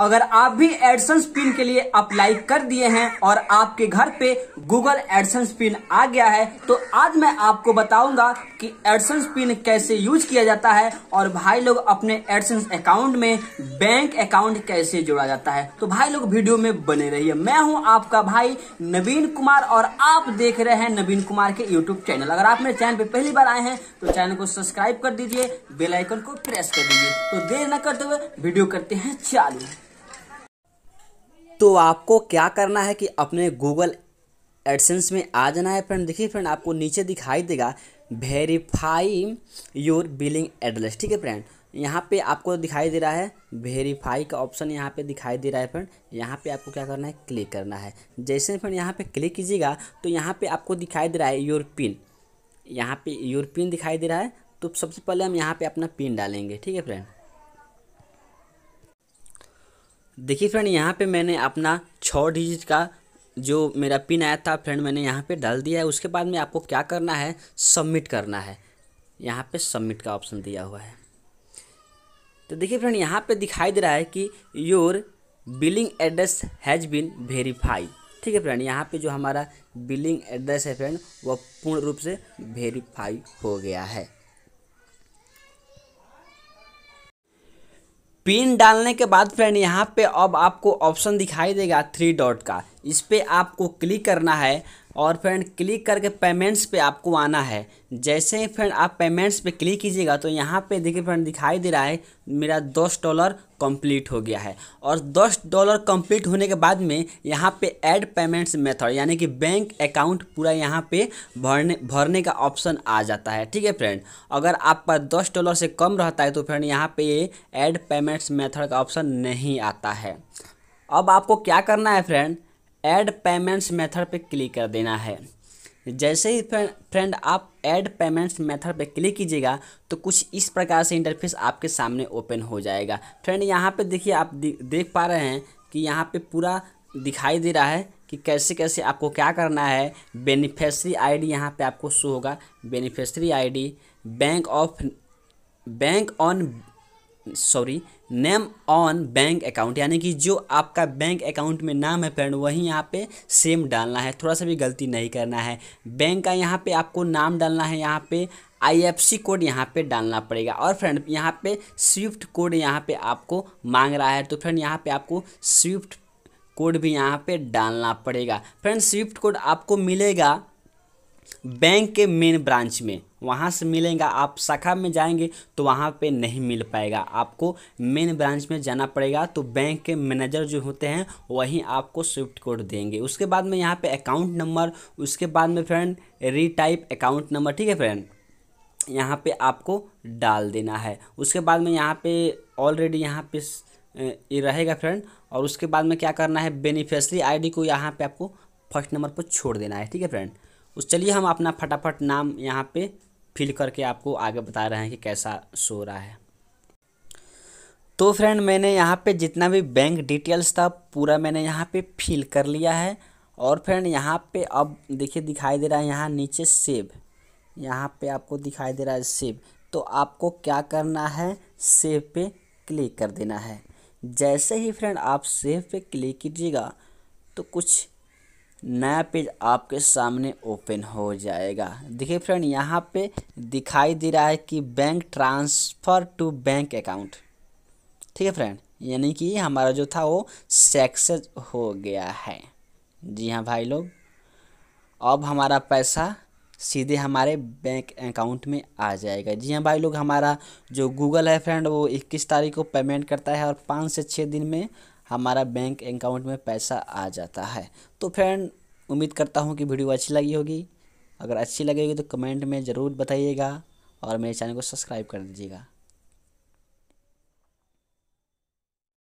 अगर आप भी एडसन्स पिन के लिए अप्लाई कर दिए हैं और आपके घर पे गूगल एडसन्स पिन आ गया है तो आज मैं आपको बताऊंगा कि एडसन्स पिन कैसे यूज किया जाता है और भाई लोग अपने एडसन्स अकाउंट में बैंक अकाउंट कैसे जोड़ा जाता है तो भाई लोग वीडियो में बने रहिए मैं हूं आपका भाई नवीन कुमार और आप देख रहे हैं नवीन कुमार के यूट्यूब चैनल अगर आप मेरे चैनल पर पहली बार आए हैं तो चैनल को सब्सक्राइब कर दीजिए बेलाइकन को प्रेस कर दीजिए तो देर न करते हुए वीडियो करते हैं चालू तो आपको क्या करना है कि अपने गूगल एडसेंस में आ जाना है फ्रेंड देखिए फ्रेंड आपको नीचे दिखाई देगा वेरीफाई योर बिलिंग एड्रेस ठीक है फ्रेंड यहाँ पे आपको दिखाई दे रहा है वेरीफाई का ऑप्शन यहाँ पे दिखाई दे रहा है फ्रेंड यहाँ पे आपको क्या करना है क्लिक करना है जैसे फ्रेंड यहाँ पे क्लिक कीजिएगा तो यहाँ पे आपको दिखाई दे रहा है योर पिन यहाँ पे योर पिन दिखाई दे रहा है तो सबसे पहले हम यहाँ पे अपना पिन डालेंगे ठीक है फ्रेंड देखिए फ्रेंड यहाँ पे मैंने अपना छः डिजिट का जो मेरा पिन आया था फ्रेंड मैंने यहाँ पे डाल दिया है उसके बाद में आपको क्या करना है सबमिट करना है यहाँ पे सबमिट का ऑप्शन दिया हुआ है तो देखिए फ्रेंड यहाँ पे दिखाई दे रहा है कि your billing address has been verify ठीक है फ्रेंड यहाँ पे जो हमारा बिलिंग एड्रेस है फ्रेंड वह पूर्ण रूप से वेरीफाई हो गया है पिन डालने के बाद फ्रेंड यहाँ पे अब आपको ऑप्शन दिखाई देगा थ्री डॉट का इस पर आपको क्लिक करना है और फ्रेंड क्लिक करके पेमेंट्स पे आपको आना है जैसे ही फ्रेंड आप पेमेंट्स पे क्लिक कीजिएगा तो यहाँ पे देखिए फ्रेंड दिखाई दे रहा है मेरा दस डॉलर कंप्लीट हो गया है और दस डॉलर कंप्लीट होने के बाद में यहाँ पे ऐड पेमेंट्स मेथड यानी कि बैंक अकाउंट पूरा यहाँ पे भरने भरने का ऑप्शन आ जाता है ठीक है फ्रेंड अगर आपका दस डॉलर से कम रहता है तो फ्रेंड यहाँ पर ये ऐड पेमेंट्स मेथड का ऑप्शन नहीं आता है अब आपको क्या करना है फ्रेंड ऐड पेमेंट्स मेथड पे क्लिक कर देना है जैसे ही फ्रेंड आप ऐड पेमेंट्स मेथड पे क्लिक कीजिएगा तो कुछ इस प्रकार से इंटरफेस आपके सामने ओपन हो जाएगा फ्रेंड यहाँ पे देखिए आप देख पा रहे हैं कि यहाँ पे पूरा दिखाई दे रहा है कि कैसे कैसे आपको क्या करना है बेनिफिशरी आईडी यहाँ पे आपको शो होगा beneficiary ID bank of bank on sorry name on bank account यानी कि जो आपका बैंक अकाउंट में नाम है फ्रेंड वही यहाँ पे सेम डालना है थोड़ा सा भी गलती नहीं करना है बैंक का यहाँ पे आपको नाम डालना है यहाँ पे आईएफसी कोड यहाँ पे डालना पड़ेगा और फ्रेंड यहाँ पे स्विफ्ट कोड यहाँ पे आपको मांग रहा है तो फ्रेंड यहाँ पे आपको स्विफ्ट कोड भी यहाँ पे डालना पड़ेगा फ्रेंड स्विफ्ट कोड आपको मिलेगा बैंक के मेन ब्रांच में वहाँ से मिलेगा आप शाखा में जाएंगे तो वहाँ पे नहीं मिल पाएगा आपको मेन ब्रांच में जाना पड़ेगा तो बैंक के मैनेजर जो होते हैं वहीं आपको स्विफ्ट कोड देंगे उसके बाद में यहाँ पे अकाउंट नंबर उसके बाद में फ्रेंड रीटाइप अकाउंट नंबर ठीक है फ्रेंड यहाँ पे आपको डाल देना है उसके बाद में यहाँ पे ऑलरेडी यहाँ पे ये रहेगा फ्रेंड और उसके बाद में क्या करना है बेनिफिशरी आईडी को यहाँ पे आपको फर्स्ट नंबर पर छोड़ देना है ठीक है फ्रेंड उस चलिए हम अपना फटाफट नाम यहाँ पे फिल करके आपको आगे बता रहे हैं कि कैसा शो रहा है तो फ्रेंड मैंने यहाँ पे जितना भी बैंक डिटेल्स था पूरा मैंने यहाँ पे फिल कर लिया है और फ्रेंड यहाँ पे अब देखिए दिखाई दे रहा है यहाँ नीचे सेव यहाँ पे आपको दिखाई दे रहा है सेव तो आपको क्या करना है सेव पे क्लिक कर देना है जैसे ही फ्रेंड आप सेव पे क्लिक कीजिएगा तो कुछ नया पेज आपके सामने ओपन हो जाएगा देखिए फ्रेंड यहाँ पे दिखाई दे रहा है कि bank transfer to bank account ठीक है फ्रेंड यानी कि हमारा जो था वो सक्सेस हो गया है जी हाँ भाई लोग अब हमारा पैसा सीधे हमारे बैंक अकाउंट में आ जाएगा जी हाँ भाई लोग हमारा जो गूगल है फ्रेंड वो इक्कीस तारीख को पेमेंट करता है और पाँच से छः दिन में हमारा बैंक अकाउंट में पैसा आ जाता है तो फ्रेंड उम्मीद करता हूँ कि वीडियो अच्छी लगी होगी अगर अच्छी लगेगी तो कमेंट में ज़रूर बताइएगा और मेरे चैनल को सब्सक्राइब कर दीजिएगा